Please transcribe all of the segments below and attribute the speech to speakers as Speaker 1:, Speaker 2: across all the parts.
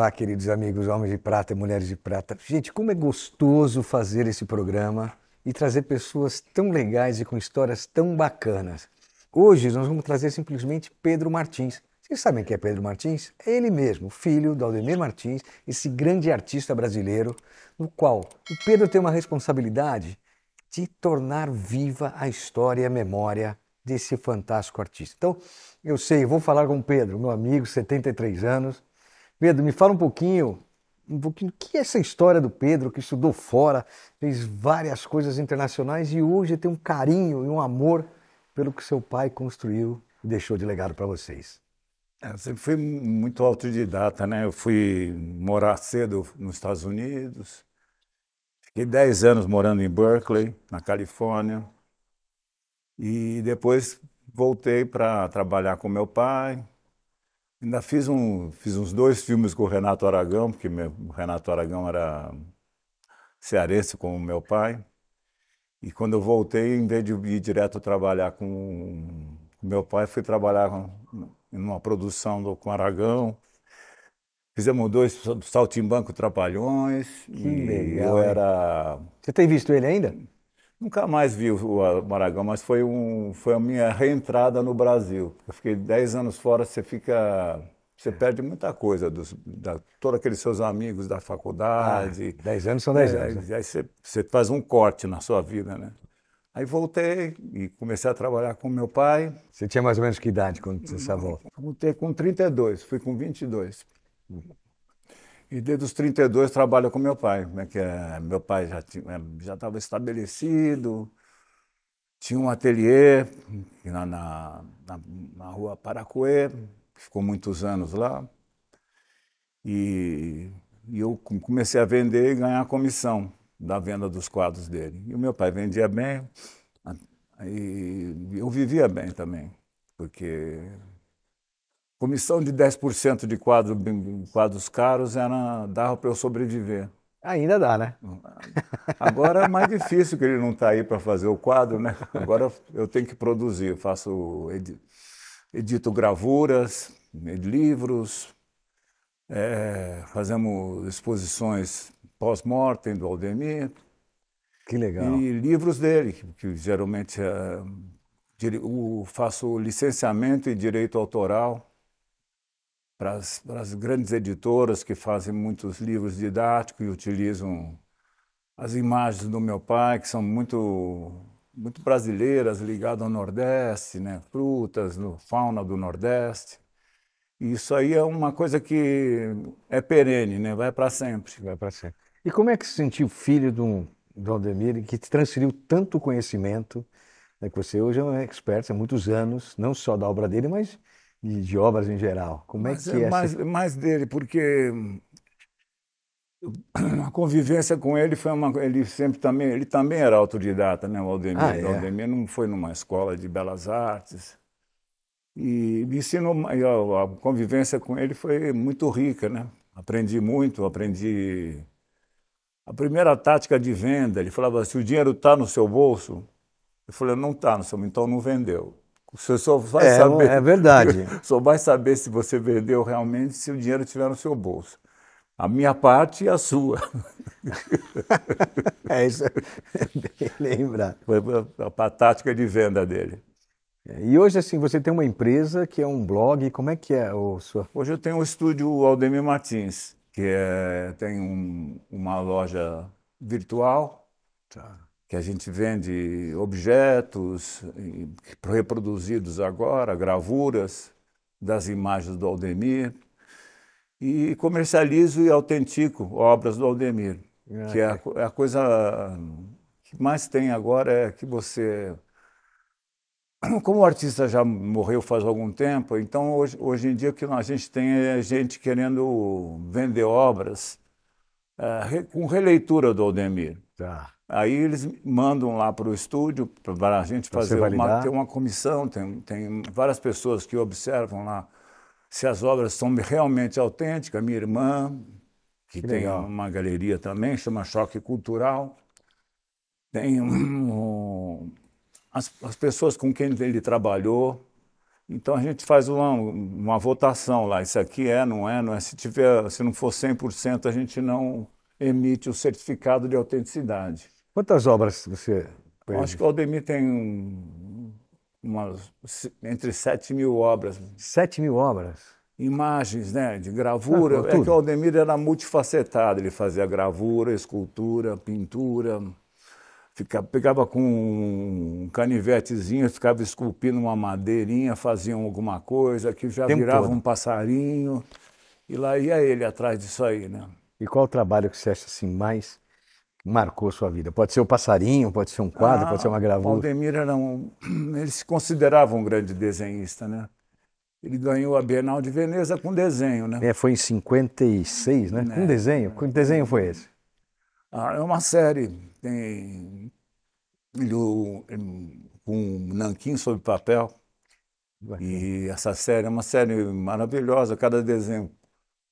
Speaker 1: Olá, queridos amigos, homens de prata e mulheres de prata. Gente, como é gostoso fazer esse programa e trazer pessoas tão legais e com histórias tão bacanas. Hoje nós vamos trazer simplesmente Pedro Martins. Vocês sabem quem é Pedro Martins? É ele mesmo, filho do Aldemir Martins, esse grande artista brasileiro, no qual o Pedro tem uma responsabilidade de tornar viva a história e a memória desse fantástico artista. Então, eu sei, eu vou falar com o Pedro, meu amigo, 73 anos, Pedro, me fala um pouquinho, um pouquinho, que é essa história do Pedro que estudou fora, fez várias coisas internacionais e hoje tem um carinho e um amor pelo que seu pai construiu e deixou de legado para vocês.
Speaker 2: Eu sempre fui muito autodidata, né? Eu fui morar cedo nos Estados Unidos, fiquei 10 anos morando em Berkeley, na Califórnia, e depois voltei para trabalhar com meu pai, Ainda fiz, um, fiz uns dois filmes com o Renato Aragão, porque meu, o Renato Aragão era cearense como meu pai. E quando eu voltei, em vez de ir direto trabalhar com, com meu pai, fui trabalhar em numa produção do, com Aragão. Fizemos dois Saltimbanco Trapalhões. Que legal. Eu era.
Speaker 1: Você tem visto ele ainda?
Speaker 2: Nunca mais vi o Maragão, mas foi, um, foi a minha reentrada no Brasil. Eu fiquei 10 anos fora, você fica. Você perde muita coisa, dos, da, todos aqueles seus amigos da faculdade. Ah, dez anos são dez é, anos. Né? Aí, você, você faz um corte na sua vida, né? Aí voltei e comecei a trabalhar com meu pai. Você tinha mais ou menos que idade quando você saiu? Voltei com 32, fui com 22. E desde os 32 trabalho com meu pai. Como é né, que é? Meu pai já estava é, já estava estabelecido, tinha um ateliê na, na, na rua Paracuê, ficou muitos anos lá. E, e, eu comecei a vender e ganhar comissão da venda dos quadros dele. E o meu pai vendia bem, e eu vivia bem também, porque comissão de 10% de quadro, quadros caros era, dava para eu sobreviver. Ainda dá, né? Hum, agora é mais difícil que ele não está aí para fazer o quadro, né? Agora eu tenho que produzir, faço edito gravuras, livros, é, fazemos exposições pós-mortem do Aldemir. Que legal. E livros dele, que, geralmente é, faço licenciamento e direito autoral para as, para as grandes editoras que fazem muitos livros didáticos e utilizam as imagens do meu pai, que são muito muito brasileiras ligadas ao Nordeste, né? frutas, fauna do Nordeste. E isso aí é uma coisa que é perene, né? vai para sempre. Vai para sempre.
Speaker 1: E como é que se sentiu filho do, do Aldemir, que te transferiu tanto conhecimento, né, que você hoje é um expert há muitos anos, não só da obra dele, mas de, de obras em geral? Como é que é? Mais, essa...
Speaker 2: mais dele, porque a convivência com ele foi uma ele sempre também ele também era autodidata né o Aldemir ah, é. o Aldemir não foi numa escola de belas artes e me ensinou a, convivência com ele foi muito rica né aprendi muito aprendi a primeira tática de venda ele falava se o dinheiro está no seu bolso eu falei não está no seu então não vendeu você só vai é, é saber. É verdade. Só vai saber se você vendeu realmente se o dinheiro estiver no seu bolso. A minha parte e a sua. é isso. É bem lembrar. Foi a, a tática de venda dele.
Speaker 1: É, e hoje, assim, você tem uma empresa que é um blog, como é que é o sua?
Speaker 2: Hoje eu tenho o estúdio Aldemir Martins, que é, tem um, uma loja virtual. Tá que a gente vende objetos reproduzidos agora, gravuras das imagens do Aldemir, e comercializo e autentico obras do Aldemir, ah, que é a, é a, coisa que mais tem agora é que você como o artista já morreu faz algum tempo, então hoje, hoje em dia o que a gente tem é gente querendo vender obras é, com releitura do Aldemir. Tá. Aí eles mandam lá para o estúdio para a gente pra fazer uma, ter uma comissão, tem, tem várias pessoas que observam lá se as obras são realmente autênticas. Minha irmã, que, que tem legal. uma galeria também, chama Choque Cultural. Tem um, as, as pessoas com quem ele trabalhou, então a gente faz uma, uma votação lá, isso aqui é, não é, não é. Se, tiver, se não for 100%, a gente não emite o certificado de autenticidade.
Speaker 1: Quantas obras você conhece? Acho que o
Speaker 2: Aldemir tem umas, entre 7 mil obras. 7 mil obras? imagens, né, de gravura. Ah, é que o Aldemir era multifacetado, ele fazia gravura, escultura, pintura. ficava pegava com um canivetezinho, ficava esculpindo uma madeirinha, faziam alguma coisa, que já Tempo virava todo. um passarinho. E lá ia ele atrás disso aí, né?
Speaker 1: E qual o trabalho que você acha assim mais marcou sua vida? Pode ser o passarinho, pode ser um quadro, ah, pode ser uma ah, gravura.
Speaker 2: Valdemir era um, ele se considerava um grande desenhista, né? Ele ganhou a Bienal de Veneza com desenho, né?
Speaker 1: É, foi em 56, né? né? Com é. desenho? Com desenho foi esse?
Speaker 2: Ah, é uma série. Tem um nanquim sobre papel. E essa série é uma série maravilhosa. Cada desenho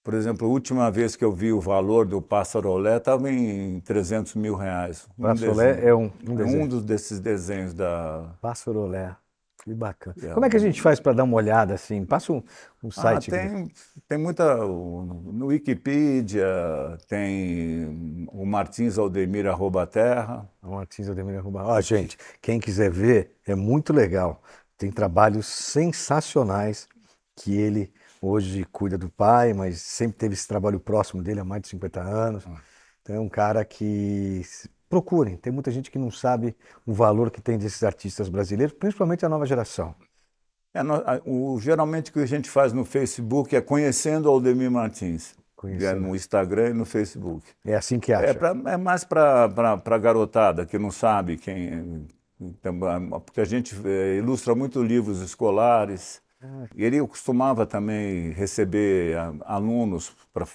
Speaker 2: por exemplo, a última vez que eu vi o valor do Passarolé estava em 300 mil reais. Um Passarolé é um, um, é um dos desses desenhos da. Passarolé. Que bacana. É, Como é que a
Speaker 1: gente faz para dar uma olhada assim? Passa um, um ah, site. Ah, tem,
Speaker 2: tem muita. No Wikipedia, tem o Martins Aldemir arroba terra. O Martins Aldemir arroba.
Speaker 1: Ó, oh, gente, quem quiser ver, é muito legal. Tem trabalhos sensacionais que ele hoje cuida do pai, mas sempre teve esse trabalho próximo dele há mais de 50 anos. Ah. Então é um cara que procurem, tem muita gente que não sabe o valor que tem desses artistas brasileiros, principalmente a nova geração.
Speaker 2: É, o, geralmente o que a gente faz no Facebook é conhecendo Aldemir Martins. É conhecendo. É no Instagram e no Facebook. É assim que é acha? É, pra, é mais para a garotada que não sabe quem. Então, porque a gente é, ilustra muito livros escolares, e ele costumava também receber ah, alunos para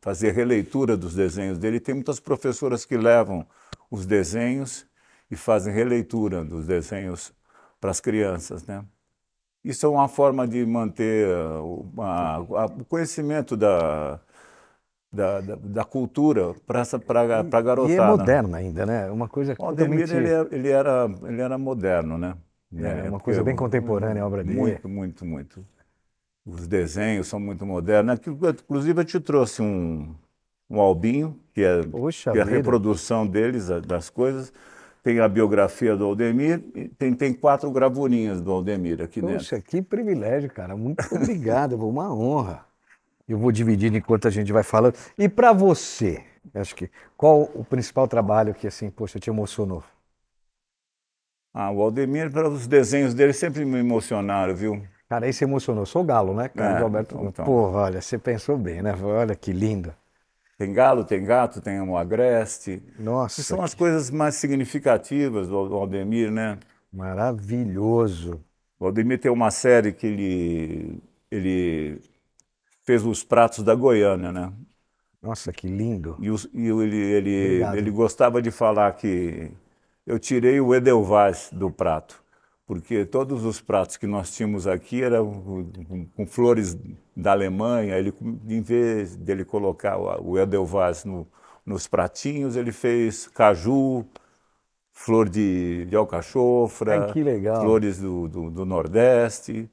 Speaker 2: fazer releitura dos desenhos dele. Tem muitas professoras que levam os desenhos e fazem releitura dos desenhos para as crianças, né? Isso é uma forma de manter uma, ah, a, o conhecimento da, da, da, da cultura para a garotada. E é moderno ainda,
Speaker 1: né? Uma coisa que o Ademir, totalmente... ele,
Speaker 2: é, ele, era, ele era moderno, né? Né? É, é, é uma coisa bem contemporânea a obra dele. Muito, muito, muito. Os desenhos são muito modernos. Inclusive, eu te trouxe um, um albinho, que é, Poxa que é a reprodução deles, das coisas. Tem a biografia do Aldemir, tem, tem quatro gravurinhas do Aldemir aqui Poxa, dentro. Poxa,
Speaker 1: que privilégio, cara. Muito obrigado, uma honra. Eu vou dividir enquanto a gente vai falando. E para você, acho que qual o principal trabalho que assim, poxa, te emocionou?
Speaker 2: Ah, o Aldemir, para os desenhos dele, sempre me emocionaram, viu? Cara, aí se emocionou. sou galo, né, cara? É, Alberto... então. Porra, olha, você pensou bem, né? Olha que lindo. Tem galo, tem gato, tem um agreste. Nossa. Que são que... as coisas mais significativas do Aldemir, né? Maravilhoso. O Aldemir tem uma série que ele, ele fez os pratos da Goiânia, né? Nossa, que lindo. E, e ele, ele, ele gostava de falar que eu tirei o Edelweiss do prato, porque todos os pratos que nós tínhamos aqui eram com flores da Alemanha. Ele, em vez dele colocar o Edelweiss no, nos pratinhos, ele fez caju, flor de, de alcachofra, Ai, flores do, do, do, Nordeste.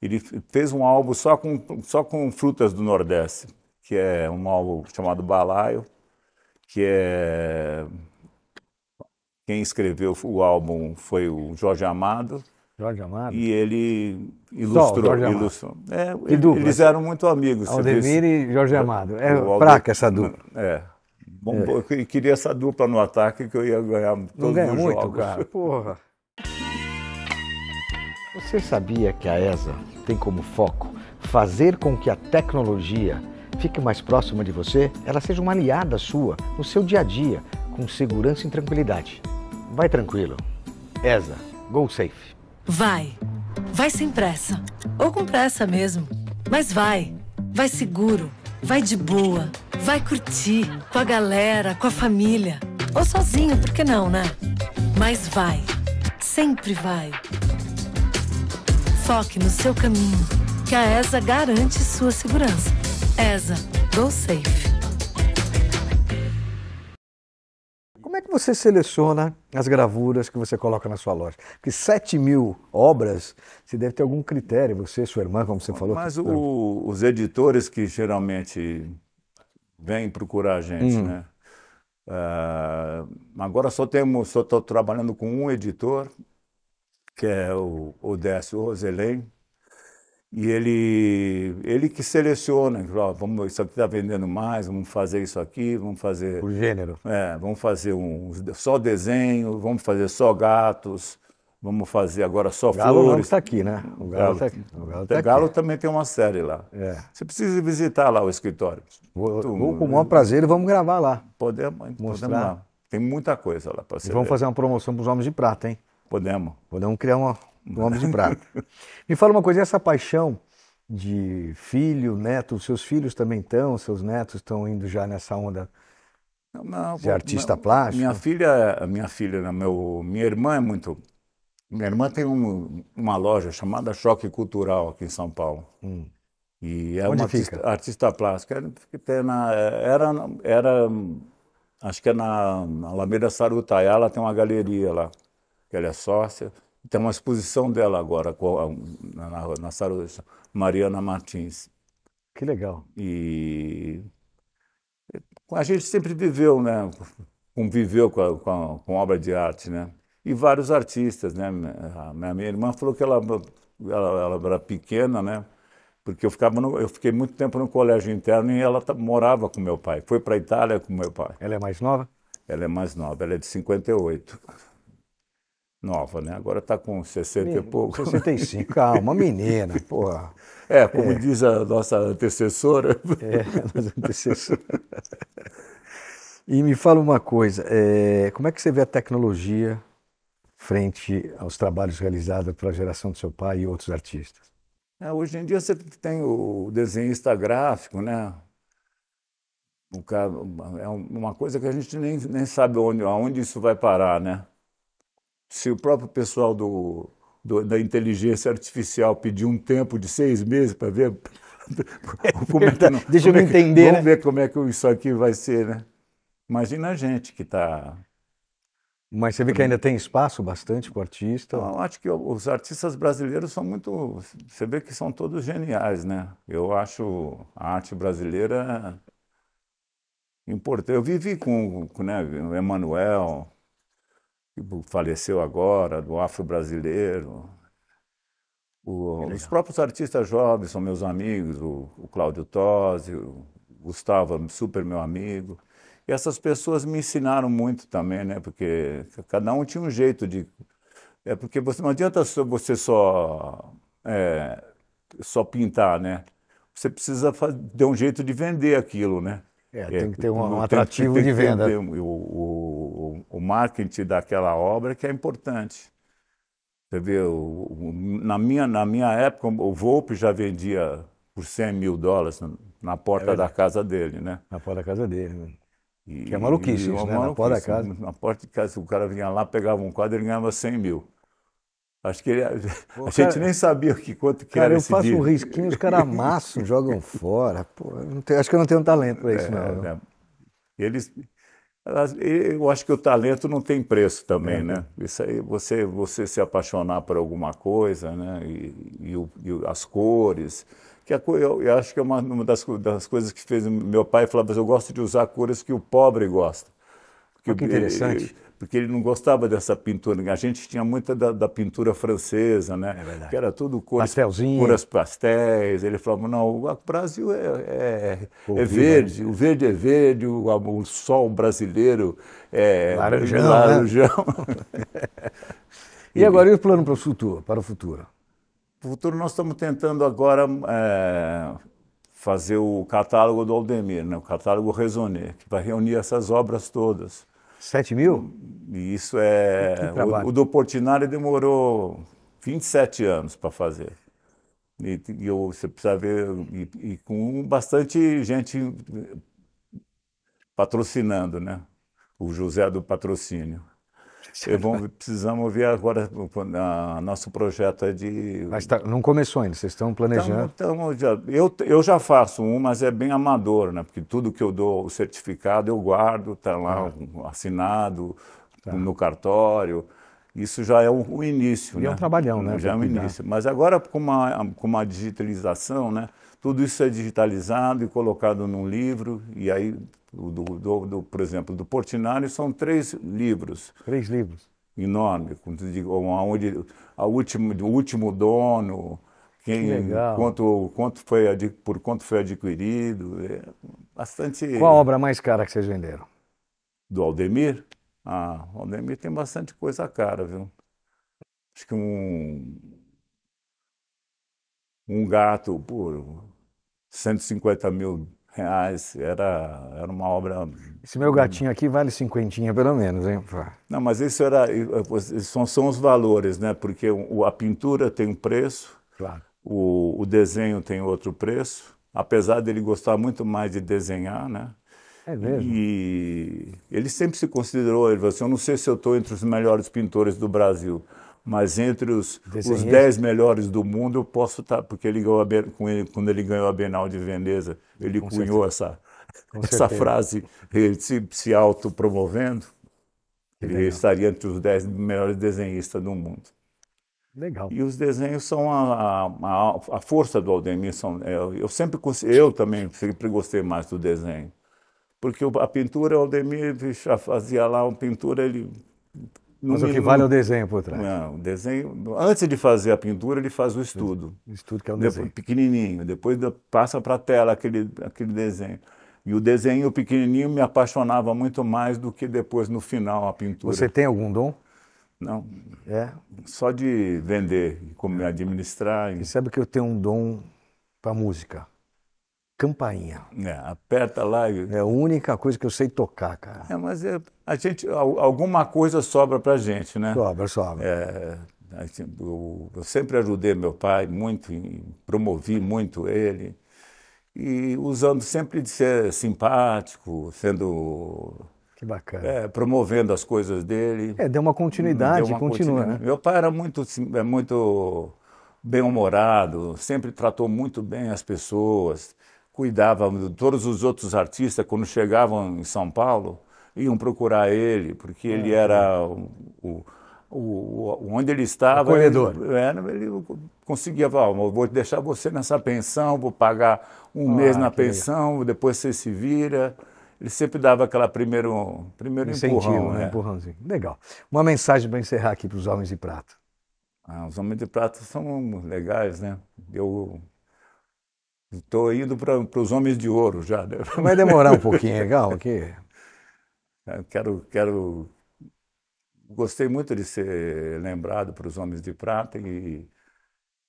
Speaker 2: Ele fez um álbum só com, só com frutas do Nordeste, que é um álbum chamado Balaio, que é quem escreveu o álbum foi o Jorge Amado. Jorge Amado. E ele ilustrou. Só, ilustrou. É, eles eram muito amigos. Aldemir e Jorge é, Amado. É fraca essa dupla. É. Bom, é. Eu queria essa dupla no ataque que eu ia ganhar todos Não ganha os muito, cara. Porra. Você sabia que a ESA tem como foco fazer com que a
Speaker 1: tecnologia fique mais próxima de você, ela seja uma aliada sua no seu dia a dia, com segurança e tranquilidade. Vai tranquilo. ESA, go safe. Vai. Vai sem pressa. Ou com pressa mesmo. Mas vai. Vai seguro. Vai de boa. Vai curtir. Com a galera, com a família. Ou sozinho, por que não, né? Mas vai. Sempre vai. Foque no seu caminho, que a ESA garante sua segurança. ESA, go safe. que você seleciona as gravuras que você coloca na sua loja? Porque 7 mil obras, você deve ter algum critério, você, sua irmã, como você falou. Mas o, tá-
Speaker 2: os editores que geralmente vêm procurar a gente, hum. né? Uh, agora só temos, só estou trabalhando com um editor, que é o, o Décio Roselém, e ele, ele que seleciona, ó, vamos, isso aqui está vendendo mais, vamos fazer isso aqui, vamos fazer. o gênero. É, vamos fazer um, só desenho, vamos fazer só gatos, vamos fazer agora só galo flores. O Galo está
Speaker 1: aqui, né? O Galo está aqui.
Speaker 2: O Galo, tá galo também tem uma série lá. É. Você precisa visitar lá o escritório. Vou, tu, vou com o maior né? prazer e vamos gravar lá. Podemos, Mostrar. podemos lá. Tem muita coisa lá para ser. E vamos ver. fazer
Speaker 1: uma promoção para os Homens de Prata, hein? Podemos. Podemos criar uma, do Homem de Prata. Me fala uma coisa, essa paixão de filho, neto, seus filhos também estão, seus netos estão indo já nessa onda não, de artista não, plástico? Minha
Speaker 2: filha, minha filha, né, meu, minha irmã é muito... Minha irmã tem um, uma loja chamada Choque Cultural aqui em São Paulo. Hum. E é Onde uma fica? Artista, artista plástica. Era, era, era, acho que é na, na Alameda Sarutaiá, ela tem uma galeria lá, que ela é sócia. Tem uma exposição dela agora na, na, na sala Mariana Martins. Que legal. E a gente sempre viveu, né? Conviveu com, a, com, a, com obra de arte, né? E vários artistas, né? A minha, minha irmã falou que ela, ela, ela era pequena, né? porque eu ficava no, eu fiquei muito tempo no colégio interno e ela morava com meu pai. Foi para a Itália com meu pai. Ela é mais nova? Ela é mais nova, ela é de 58 nova, né? Agora está com 60 e pouco. 65, calma, menina, porra. É, como é. diz a nossa antecessora. É, a nossa
Speaker 1: antecessora. E me fala uma coisa, é, como é que você vê a tecnologia frente aos trabalhos realizados pela geração do seu pai e outros artistas?
Speaker 2: É, hoje em dia você tem o desenhista gráfico, né? Cara, é uma coisa que a gente nem, nem sabe onde, aonde isso vai parar, né? se o próprio pessoal do, do, da inteligência artificial pedir um tempo de seis meses para ver. como é que, Deixa eu é me que, entender. Vamos né? ver como é que isso aqui vai ser, né? Imagina a gente que está. Mas você vê que ainda tem espaço bastante para o artista? Eu acho que os artistas brasileiros são muito. Você vê que são todos geniais, né? Eu acho a arte brasileira importante. Eu vivi com, com né, o Emanuel, que faleceu agora, do afro-brasileiro. Os próprios artistas jovens são meus amigos, o, o Cláudio Tosi, o Gustavo, super meu amigo. E essas pessoas me ensinaram muito também, né? Porque cada um tinha um jeito de. É porque você não adianta você só é, só pintar, né? Você precisa fazer, um jeito de vender aquilo, né? É, é tem que ter um, um atrativo tem, tem de venda. o, o, o, marketing daquela obra que é importante. Você vê, o, o, na, minha, na minha época, o Volpe já vendia por 100 mil dólares na porta é da casa dele, né? Na porta da casa dele, né? E, que é maluquice, isso, né? Maluquice. É na porta da casa. Na porta de casa, o cara vinha lá, pegava um quadro e ganhava 100 mil. Acho que ele, Pô, a cara, gente nem sabia que, quanto que cara, era esse Cara, eu faço dia. um risquinho, os caras amassam,
Speaker 1: jogam fora. Pô, acho que eu não tenho talento para isso, é, não. É,
Speaker 2: eles, eu acho que o talento não tem preço também, é, né? né? Isso aí, você, você se apaixonar por alguma coisa, né? E, e, o, e as cores. Que a, eu, eu, acho que é uma, uma das, das, coisas que fez meu pai falar, mas eu gosto de usar cores que o pobre gosta. Que, oh, que interessante. Ele, porque ele não gostava dessa pintura. A gente tinha muita da, da pintura francesa, né? É que era tudo cores puras pastéis. Ele falava, não, o Brasil é, é, é né? verde, o verde é verde, o, o sol brasileiro é laranjão. Né? laranjão. Né? e agora, e o
Speaker 1: plano para o futuro? Para o futuro?
Speaker 2: o futuro nós estamos tentando agora é, fazer o catálogo do Aldemir, né? o catálogo Raisonner, que vai reunir essas obras todas. 7 mil? Isso é. O, o, do Portinari demorou 27 anos para fazer. E, e eu, você precisa ver, e, e, com bastante gente patrocinando, né? O José do Patrocínio. Vamos, precisamos ver agora a, nosso projeto de. Mas tá,
Speaker 1: não começou ainda, vocês estão
Speaker 2: planejando? Tamo, tamo já, eu, eu já faço um, mas é bem amador, né? Porque tudo que eu dou o certificado eu guardo, está lá ah. assinado tá. no cartório. Isso já é o, o início. E né? é um né? trabalhão, né? Já é o início. Mas agora, com uma, com uma digitalização, né? tudo isso é digitalizado e colocado num livro, e aí do, do, do, por exemplo, do Portinari, são três livros. Três livros. Enorme, onde a último, o último dono, quem, que legal. Quanto, quanto foi por quanto foi adquirido, é bastante. Qual a obra mais cara que vocês venderam? Do Aldemir. Ah, o Aldemir tem bastante coisa cara, viu? Acho que um um gato por 150 mil reais. Ah, era, era uma obra. Esse meu gatinho aqui vale cinquentinha
Speaker 1: pelo menos, hein?
Speaker 2: Não, mas isso era. Eh, são, são os valores, né? Porque a pintura tem um preço, claro. o, o desenho tem outro preço. Apesar dele gostar muito mais de desenhar, né? É mesmo? E ele sempre se considerou, ele falou assim, eu não sei se eu estou entre os melhores pintores do Brasil, mas entre os, os dez melhores do mundo eu posso estar, tá, porque ele ganhou a, ele, quando ele ganhou a Bienal de Veneza, ele Com cunhou certeza. essa, essa frase, ele se, se autopromovendo, ele estaria entre os dez melhores desenhistas do mundo. Legal. E os desenhos são a, a, a força do Aldemir. São, eu, é, eu, sempre, eu também sempre gostei mais do desenho. Porque a pintura, o Aldemir já fazia lá uma pintura, ele mas o que vale é o desenho por trás. Não, o desenho. Antes de fazer a pintura, ele faz o estudo. O estudo que é o desenho. pequenininho. Depois passa para a tela aquele, aquele desenho. E o desenho pequenininho me apaixonava muito mais do que depois no final a pintura. Você tem
Speaker 1: algum dom? Não. É?
Speaker 2: Só de vender, como administrar. E... sabe que eu tenho um dom para música
Speaker 1: campainha. É, aperta lá e... É a única coisa que eu sei tocar, cara. É, mas é,
Speaker 2: a gente, alguma coisa sobra pra gente, né? Sobra, sobra. É, eu, eu sempre ajudei meu pai muito, promovi muito ele, e usando sempre de ser simpático, sendo que bacana. É, promovendo as coisas dele.
Speaker 1: É, deu uma continuidade, deu uma continua, continuidade.
Speaker 2: né? Meu pai era muito, é muito bem-humorado, sempre tratou muito bem as pessoas, cuidava de todos os outros artistas quando chegavam em São Paulo iam procurar ele porque ah, ele tá. era o, o, o onde ele estava o corredor ele, era, ele conseguia falar vou deixar você nessa pensão vou pagar um ah, mês na pensão é. depois você se vira ele sempre dava aquela primeiro primeiro Incentivo, empurrão, né? né? empurrãozinho
Speaker 1: legal uma mensagem para encerrar aqui para os homens de prata
Speaker 2: ah, os homens de prata são legais né eu Estou indo para os homens de ouro já. Né? Vai demorar um pouquinho, é legal aqui. quero, quero. Gostei muito de ser lembrado para os homens de prata e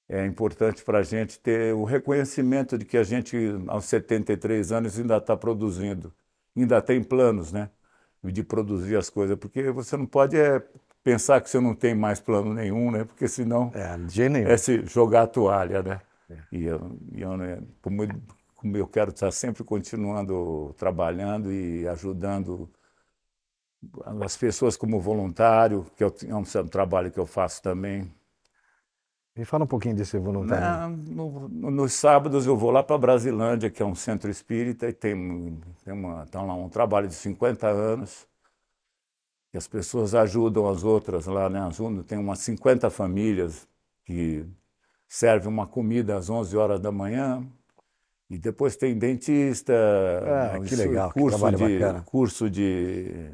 Speaker 2: é importante para a gente ter o reconhecimento de que a gente, aos 73 anos, ainda está produzindo, ainda tem planos, né? De produzir as coisas, porque você não pode é, pensar que você não tem mais plano nenhum, né? Porque senão é, de jeito nenhum. é se jogar a toalha, né? É. E eu, eu como, né, como eu quero estar sempre continuando trabalhando e ajudando as pessoas como voluntário, que eu, é um trabalho que eu faço também.
Speaker 1: Me fala um pouquinho desse
Speaker 2: voluntário. No, no, nos sábados eu vou lá para Brasilândia, que é um centro espírita, e tem, tem uma, tá lá um trabalho de 50 anos. E as pessoas ajudam as outras lá, né? Tem umas 50 famílias que serve uma comida às 11 horas da manhã. E depois tem dentista, ah, que legal, curso, que de, bacana. curso de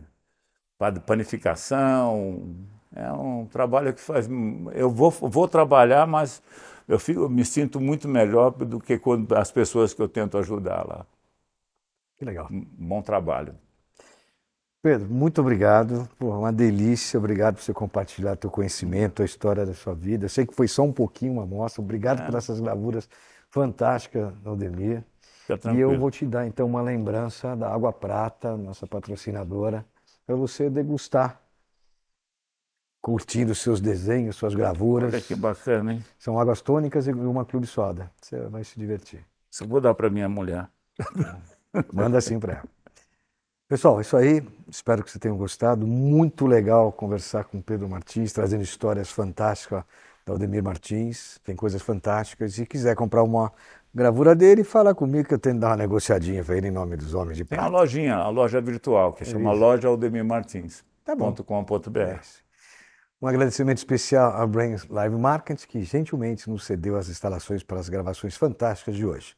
Speaker 2: panificação. É um trabalho que faz. Eu vou, vou trabalhar, mas eu, fico, eu me sinto muito melhor do que quando as pessoas que eu tento ajudar lá. Que legal. bom trabalho.
Speaker 1: Pedro, muito obrigado. Pô, uma delícia. Obrigado por você compartilhar teu conhecimento, a história da sua vida. Eu sei que foi só um pouquinho uma amostra. Obrigado é. por essas gravuras fantásticas, Aldemir. E eu vou te dar, então, uma lembrança da Água Prata, nossa patrocinadora, para você degustar, curtindo seus desenhos, suas gravuras. Olha que
Speaker 2: bacana, hein?
Speaker 1: São águas tônicas e uma clube soda. Você vai se divertir.
Speaker 2: Isso eu vou dar para minha mulher.
Speaker 1: Manda assim para ela. Pessoal, isso aí. Espero que vocês tenham gostado. Muito legal conversar com Pedro Martins, trazendo histórias fantásticas da Aldemir Martins. Tem coisas fantásticas. Se quiser comprar uma gravura dele, fala comigo que eu tenho que dar uma negociadinha para ele em nome dos homens de prata.
Speaker 2: Tem a lojinha, a loja virtual, que é chama isso. Loja Aldemir Martins. Tá bom. .com.br. É.
Speaker 1: Um agradecimento especial à Brains Live Market, que gentilmente nos cedeu as instalações para as gravações fantásticas de hoje.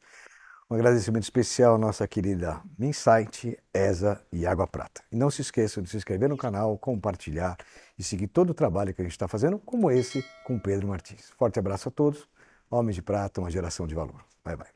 Speaker 1: Um agradecimento especial à nossa querida Minsight, ESA e Água Prata. E não se esqueçam de se inscrever no canal, compartilhar e seguir todo o trabalho que a gente está fazendo, como esse com Pedro Martins. Forte abraço a todos. Homens de Prata, uma geração de valor. Bye, bye.